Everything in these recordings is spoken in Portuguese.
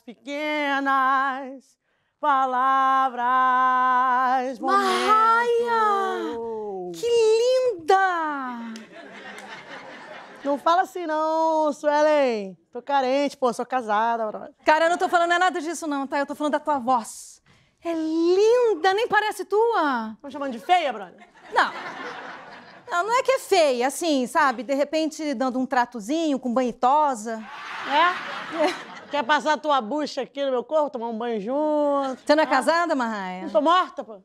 pequenas, palavras. Marraia! Que linda! Não fala assim, não, Suelen. Tô carente, pô, sou casada, brother. Cara, eu não tô falando nada disso, não, tá? Eu tô falando da tua voz. É linda, nem parece tua. me chamando de feia, brother? Não. Não, não é que é feia, assim, sabe? De repente dando um tratozinho com banhitosa. É? É. Quer passar a tua bucha aqui no meu corpo, tomar um banho junto? Você não é tá? casada, Marraia? Não tô morta, pô.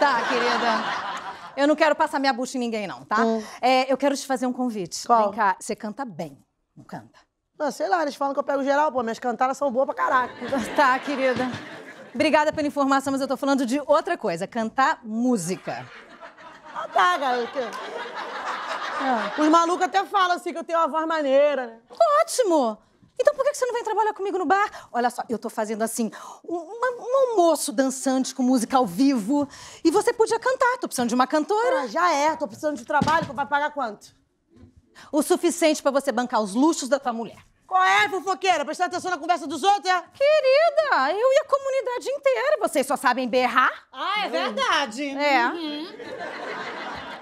Tá, querida. Eu não quero passar minha bucha em ninguém, não, tá? Hum. É, eu quero te fazer um convite. Qual? Vem cá, você canta bem, não canta? Não, sei lá, eles falam que eu pego geral, pô, minhas cantadas são boas pra caraca. Tá, querida. Obrigada pela informação, mas eu tô falando de outra coisa, cantar música. Ah, tá, garota. Ah. Os malucos até falam assim que eu tenho uma voz maneira, né? Ótimo! Então por que você não vem trabalhar comigo no bar? Olha só, eu tô fazendo assim, um, um almoço dançante com música ao vivo. E você podia cantar, tô precisando de uma cantora. Ah, já é, tô precisando de trabalho, vai pagar quanto? O suficiente para você bancar os luxos da tua mulher. Qual é, fofoqueira? Prestar atenção na conversa dos outros, é? Querida, eu e a comunidade inteira, vocês só sabem berrar. Ah, é verdade. É. Uhum.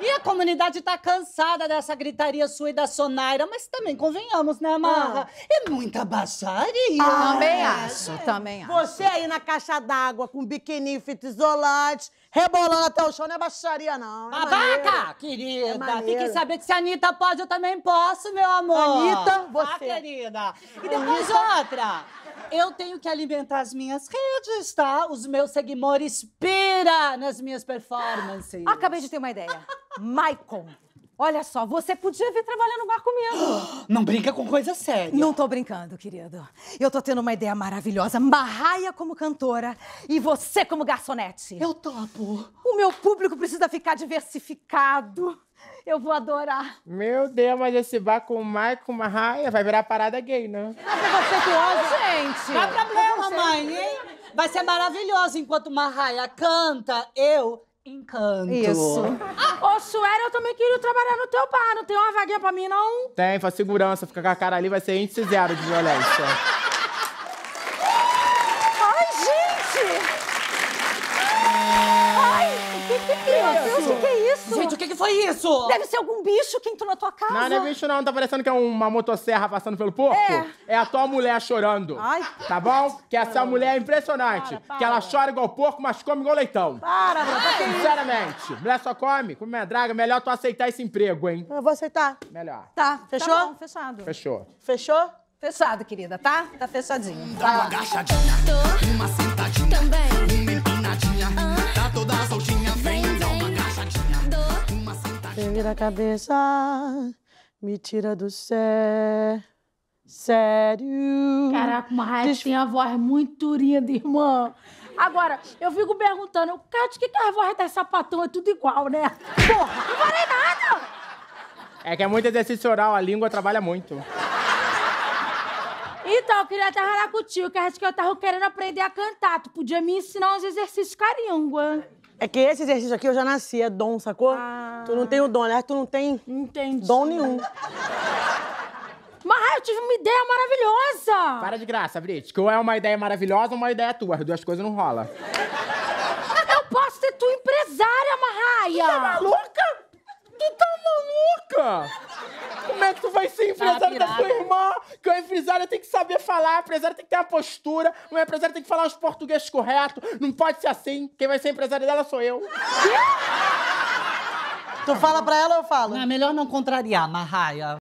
E a comunidade tá cansada dessa gritaria sua e da Sonaira, mas também convenhamos, né, Marra? Ah. É muita baixaria. Ah, também é. acho, também acho. Você aí na caixa d'água com biquininho, fita isolante, rebolando até o chão, não é baixaria, não. É Babaca, maneiro. querida. É Fiquem sabendo que se a Anitta pode, eu também posso, meu amor. Anitta, ah, você. Ah, querida. E depois outra. Eu tenho que alimentar as minhas redes, tá? Os meus seguidores pira nas minhas performances. Acabei de ter uma ideia. Maicon. Olha só, você podia vir trabalhar no bar comigo. Não brinca com coisa séria. Não tô brincando, querido. Eu tô tendo uma ideia maravilhosa. Marraia como cantora e você como garçonete. Eu topo. O meu público precisa ficar diversificado. Eu vou adorar. Meu Deus, mas esse bar com o Maicon Marraia vai virar parada gay, né? Não é preconceituoso, gente. Não há problema, mãe, hein? Vai ser maravilhoso enquanto Marraia canta, eu encanto. Isso. Ah! Suéria, eu também queria trabalhar no teu bar. Não tem uma vaguinha pra mim, não? Tem, faz segurança. Ficar com a cara ali vai ser índice zero de violência. Ai, gente! Ai, o que, que é isso? que, que foi isso? Deve ser algum bicho que entrou na tua casa. Não, não é bicho, não. Tá parecendo que é uma motosserra passando pelo porco. É, é a tua mulher chorando. Ai. Tá bom? Que essa Ai. mulher é impressionante. Para, para. Que ela chora igual porco, mas come igual leitão. Para, meu. Ai. Sinceramente. Mulher só come. Come minha draga. Melhor tu aceitar esse emprego, hein? Eu vou aceitar. Melhor. Tá. tá fechou? Tá bom, fechado. Fechou. Fechou? Fechado, querida, tá? Tá fechadinho. Dá uma agachadinha, uma sentadinha, também, uma empinadinha, ah. tá toda soltinha, vem. Tem vira cabeça, me tira do céu. Sério. Caraca, uma raiva Des... tem a voz muito linda, irmã. Agora, eu fico perguntando, Cátia, o que, que é a vozes das sapatão é tudo igual, né? Porra, não falei nada! É que é muito exercício oral, a língua trabalha muito. Então, eu queria até falar contigo, que acho que eu tava querendo aprender a cantar. Tu podia me ensinar uns exercícios carinhangua. É que esse exercício aqui eu já nasci, é dom, sacou? Ah. Tu não tem o dom, aliás, tu não tem Entendi. dom nenhum. Mas eu tive uma ideia maravilhosa! Para de graça, Brit. Que ou é uma ideia maravilhosa ou uma ideia tua. As duas coisas não rolam. Eu posso ser tua empresária, Marraia! Tu tá maluca? Tu tá maluca? Como é que tu vai ser tá empresário da tua irmã? Que o empresário tem que saber falar, o empresário tem que ter a postura, o empresário tem que falar os portugueses correto. Não pode ser assim. Quem vai ser empresário dela sou eu. tu fala pra ela ou eu falo? Não, é melhor não contrariar, Marraia.